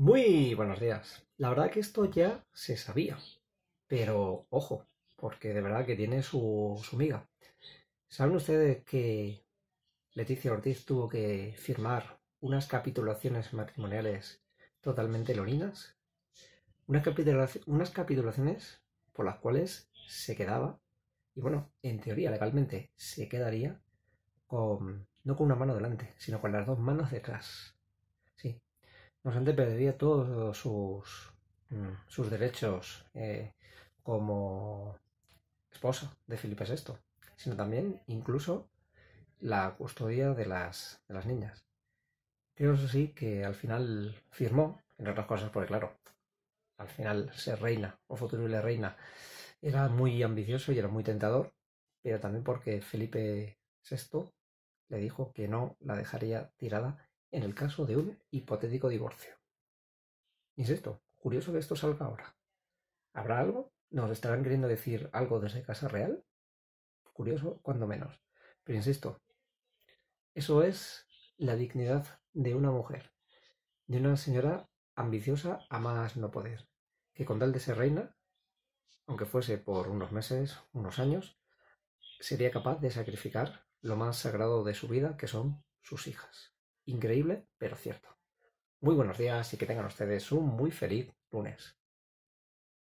Muy buenos días. La verdad que esto ya se sabía, pero ojo, porque de verdad que tiene su, su miga. ¿Saben ustedes que Leticia Ortiz tuvo que firmar unas capitulaciones matrimoniales totalmente lorinas? Unas, capitulaciones, unas capitulaciones por las cuales se quedaba, y bueno, en teoría legalmente se quedaría con, no con una mano delante, sino con las dos manos detrás. No solamente perdería todos sus, mm. derechos eh, como esposa de Felipe VI, sino también incluso la custodia de las, niñas. Creo eso sí que al final firmó, entre otras cosas, porque claro, al final ser reina o futurible reina era muy ambicioso y era muy tentador, pero también porque Felipe VI le dijo que no la dejaría tirada en el caso de un hipotético divorcio. Insisto, curioso que esto salga ahora. ¿Habrá algo? ¿Nos estarán queriendo decir algo desde Casa Real? Curioso, cuando menos. Pero insisto, eso es la dignidad de una mujer, de una señora ambiciosa a más no poder, que con tal de ser reina, aunque fuese por unos meses, unos años, sería capaz de sacrificar lo más sagrado de su vida, que son sus hijas. Increíble, pero cierto. Muy buenos días y que tengan ustedes un muy feliz lunes.